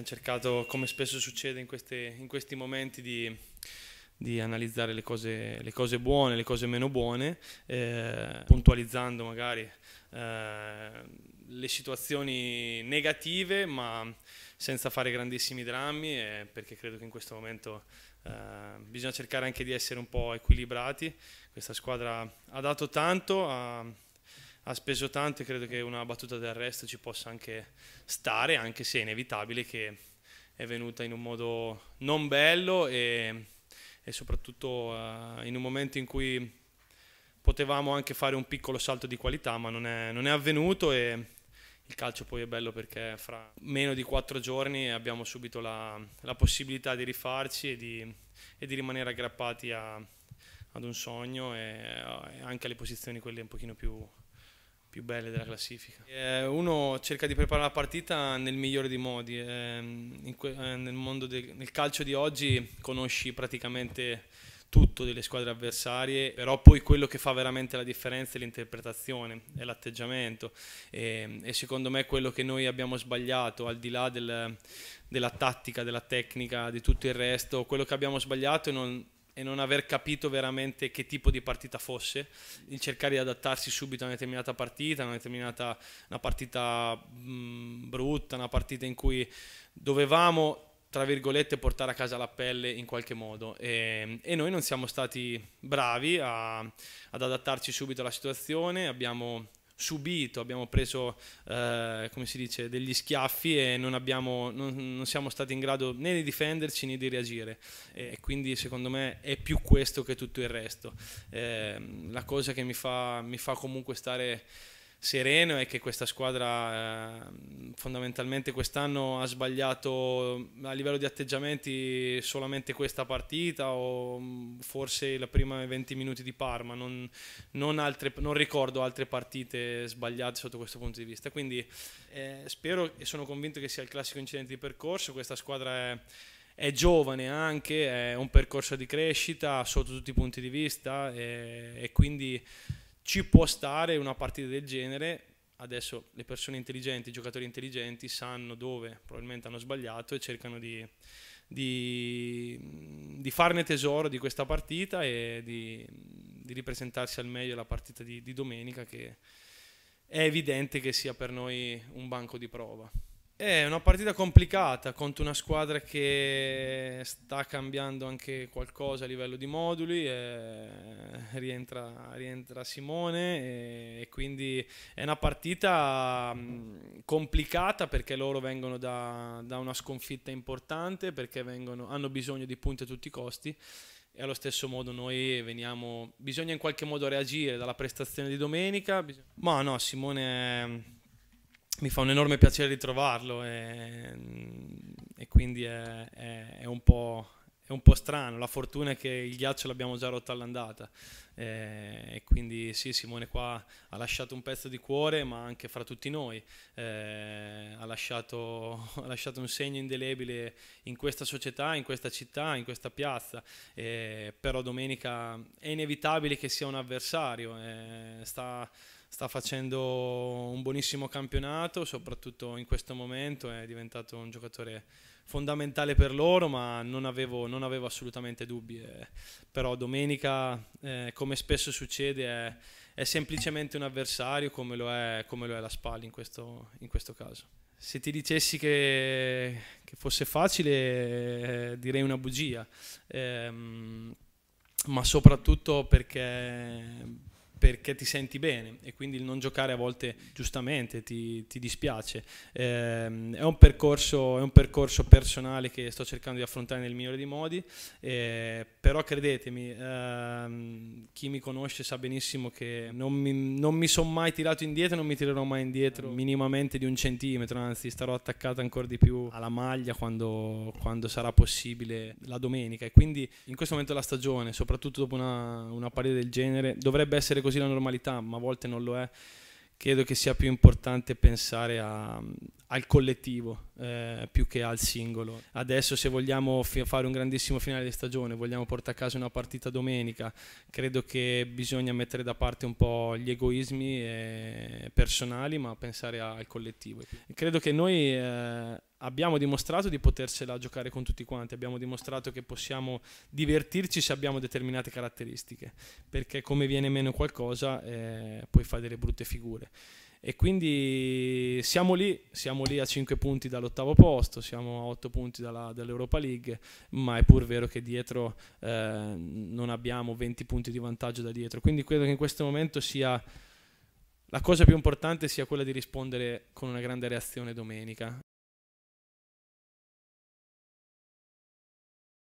abbiamo cercato, come spesso succede in, queste, in questi momenti, di, di analizzare le cose, le cose, buone, le cose meno buone, eh, puntualizzando magari eh, le situazioni negative, ma senza fare grandissimi drammi, eh, perché credo che in questo momento eh, bisogna cercare anche di essere un po' equilibrati. Questa squadra ha dato tanto, ha, ha speso tanto e credo che una battuta d'arresto ci possa anche stare, anche se è inevitabile che è venuta in un modo non bello e, e soprattutto uh, in un momento in cui potevamo anche fare un piccolo salto di qualità, ma non è, non è avvenuto e il calcio poi è bello perché fra meno di quattro giorni abbiamo subito la, la possibilità di rifarci e di, e di rimanere aggrappati a, ad un sogno e, e anche alle posizioni quelle un pochino più più belle della classifica. Eh, uno cerca di preparare la partita nel migliore dei modi. Eh, eh nel, del, nel calcio di oggi conosci praticamente tutto delle squadre avversarie, però poi quello che fa veramente la differenza è l'interpretazione, è l'atteggiamento e, e, secondo me quello che noi abbiamo sbagliato, al di là del, della tattica, della tecnica, di tutto il resto, quello che abbiamo sbagliato è non e non aver capito veramente che tipo di partita fosse, il cercare di adattarsi subito a una determinata partita, una determinata una partita mh, brutta, una partita in cui dovevamo tra virgolette portare a casa la pelle in qualche modo e, e noi non siamo stati bravi a, ad adattarci subito alla situazione, abbiamo subito, abbiamo preso eh, come si dice, degli schiaffi e non, abbiamo, non, non, siamo stati in grado né di difenderci né di reagire e quindi secondo me è più questo che tutto il resto. Eh, la cosa che mi fa, mi fa comunque stare sereno è che questa squadra ehm, fondamentalmente quest'anno ha sbagliato a livello di atteggiamenti solamente questa partita o forse la prima 20 minuti di Parma, non, non, altre, non ricordo altre partite sbagliate sotto questo punto di vista, quindi eh, spero e sono convinto che sia il classico incidente di percorso, questa squadra è è giovane anche, è un percorso di crescita sotto tutti i punti di vista e, e quindi ci può stare una partita del genere. Adesso le persone intelligenti, i giocatori intelligenti sanno dove probabilmente hanno sbagliato e cercano di, di, di farne tesoro di questa partita e di, di ripresentarsi al meglio la partita di, di domenica che è evidente che sia per noi un banco di prova. È una partita complicata contro una squadra che sta cambiando anche qualcosa a livello di moduli, eh, rientra, rientra, Simone e, eh, e, quindi è una partita mm, complicata perché loro vengono da, da una sconfitta importante, perché vengono, hanno bisogno di punti a tutti i costi e allo stesso modo noi veniamo, bisogna in qualche modo reagire dalla prestazione di domenica. Bisog- Ma no, Simone... È, mi fa un enorme piacere ritrovarlo e, e quindi è, è, è, un è, un po', strano. La fortuna è che il ghiaccio l'abbiamo già rotto all'andata e, e, quindi sì, Simone qua ha lasciato un pezzo di cuore ma anche fra tutti noi. Eh, ha, lasciato, ha, lasciato, un segno indelebile in questa società, in questa città, in questa piazza. Eh, però domenica è inevitabile che sia un avversario. Eh, sta sta facendo un buonissimo campionato, soprattutto in questo momento è diventato un giocatore fondamentale per loro, ma non avevo, non avevo assolutamente dubbi. Eh, però domenica, eh, come spesso succede, è, è, semplicemente un avversario come lo è, come lo è la Spal in questo, in questo caso. Se ti dicessi che, che fosse facile, eh, direi una bugia, ehm, ma soprattutto perché perché ti senti bene e quindi il non giocare a volte giustamente ti, ti dispiace. Eh, è, un percorso, è, un percorso, personale che sto cercando di affrontare nel migliore dei modi, eh, però credetemi, ehm, chi mi conosce sa benissimo che non mi, non mi sono mai tirato indietro, non mi tirerò mai indietro minimamente di un centimetro, anzi starò attaccato ancora di più alla maglia quando, quando sarà possibile la domenica e quindi in questo momento della stagione, soprattutto dopo una, una partita del genere, dovrebbe essere così la normalità normalità, ma a volte non lo è, credo che sia più importante pensare a, al collettivo eh, più che al singolo. Adesso se vogliamo f- fare un grandissimo finale di stagione, vogliamo portare a casa una partita domenica, credo che bisogna mettere da parte un po' gli egoismi eh, personali, ma pensare al collettivo. Credo che noi eh, abbiamo dimostrato di potersela giocare con tutti quanti, abbiamo dimostrato che possiamo divertirci se abbiamo determinate caratteristiche, perché come viene meno qualcosa eh, puoi fare delle brutte figure. E quindi siamo lì, siamo lì a 5 punti dall'ottavo posto, siamo a 8 punti dalla, dall'Europa League, ma è pur vero che dietro eh, non abbiamo 20 punti di vantaggio da dietro. Quindi credo che in questo momento sia la cosa più importante sia quella di rispondere con una grande reazione domenica.